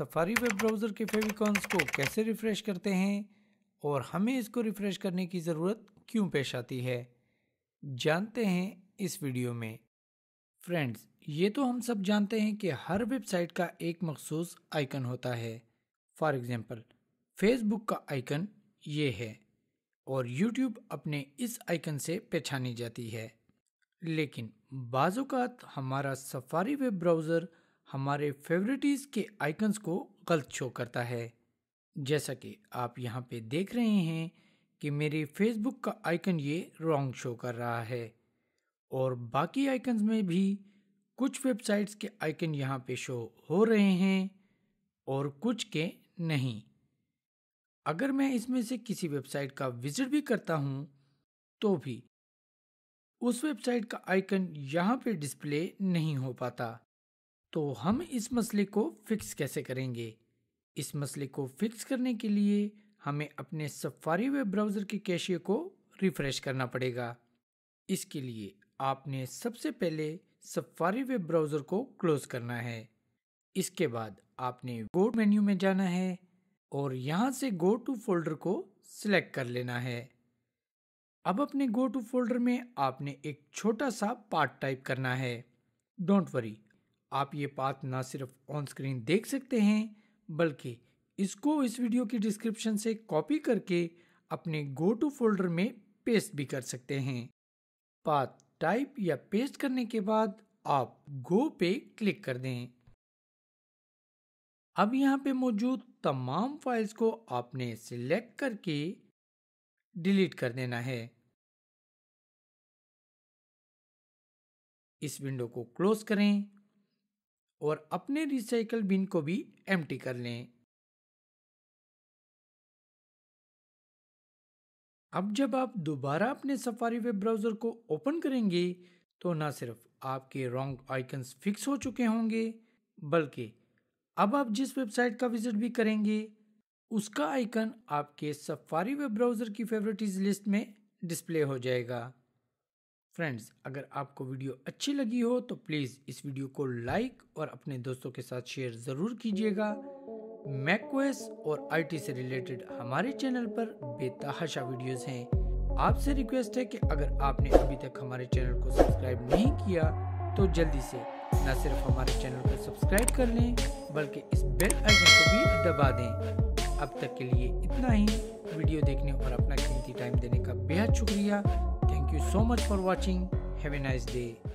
Safari web browser के फेविकॉन्स को कैसे रिफ़्रेश करते हैं और हमें इसको रिफ़्रेश करने की ज़रूरत क्यों पेश आती है जानते हैं इस वीडियो में फ्रेंड्स ये तो हम सब जानते हैं कि हर वेबसाइट का एक मखसूस आइकन होता है फॉर एग्ज़ाम्पल फेसबुक का आइकन ये है और यूट्यूब अपने इस आइकन से पहचानी जाती है लेकिन बाज़ात हमारा सफारी वेब ब्राउज़र हमारे फेवरेटीज़ के आइकन्स को गलत शो करता है जैसा कि आप यहाँ पे देख रहे हैं कि मेरे फेसबुक का आइकन ये रॉन्ग शो कर रहा है और बाकी आइकन्स में भी कुछ वेबसाइट्स के आइकन यहाँ पे शो हो रहे हैं और कुछ के नहीं अगर मैं इसमें से किसी वेबसाइट का विजिट भी करता हूँ तो भी उस वेबसाइट का आइकन यहाँ पे डिस्प्ले नहीं हो पाता तो हम इस मसले को फिक्स कैसे करेंगे इस मसले को फिक्स करने के लिए हमें अपने सफारी वेब ब्राउज़र के कैशिये को रिफ़्रेश करना पड़ेगा इसके लिए आपने सबसे पहले सफारी वेब ब्राउज़र को क्लोज़ करना है इसके बाद आपने गो मेन्यू में जाना है और यहाँ से गो टू फोल्डर को सिलेक्ट कर लेना है अब अपने गो टू फोल्डर में आपने एक छोटा सा पार्ट टाइप करना है डोंट वरी आप ये पात ना सिर्फ ऑन स्क्रीन देख सकते हैं बल्कि इसको इस वीडियो की डिस्क्रिप्शन से कॉपी करके अपने गो टू फोल्डर में पेस्ट भी कर सकते हैं पाथ टाइप या पेस्ट करने के बाद आप गो पे क्लिक कर दें अब यहाँ पे मौजूद तमाम फाइल्स को आपने सिलेक्ट करके डिलीट कर देना है इस विंडो को क्लोज करें और अपने रिसाइकल बिन को भी एम कर लें अब जब आप दोबारा अपने सफारी वेब ब्राउज़र को ओपन करेंगे तो ना सिर्फ आपके रॉन्ग आइकन्स फिक्स हो चुके होंगे बल्कि अब आप जिस वेबसाइट का विजिट भी करेंगे उसका आइकन आपके सफारी वेब ब्राउज़र की फेवरेटीज लिस्ट में डिस्प्ले हो जाएगा फ्रेंड्स अगर आपको वीडियो अच्छी लगी हो तो प्लीज़ इस वीडियो को लाइक और अपने दोस्तों के साथ शेयर ज़रूर कीजिएगा मैकवेस और आईटी से रिलेटेड हमारे चैनल पर बेतहाशा वीडियोस हैं आपसे रिक्वेस्ट है कि अगर आपने अभी तक हमारे चैनल को सब्सक्राइब नहीं किया तो जल्दी से न सिर्फ हमारे चैनल को सब्सक्राइब कर लें बल्कि इस बेल आइकन को भी दबा दें अब तक के लिए इतना ही वीडियो देखने और अपना कीमती टाइम देने का बेहद शुक्रिया Thank you so much for watching. Have a nice day.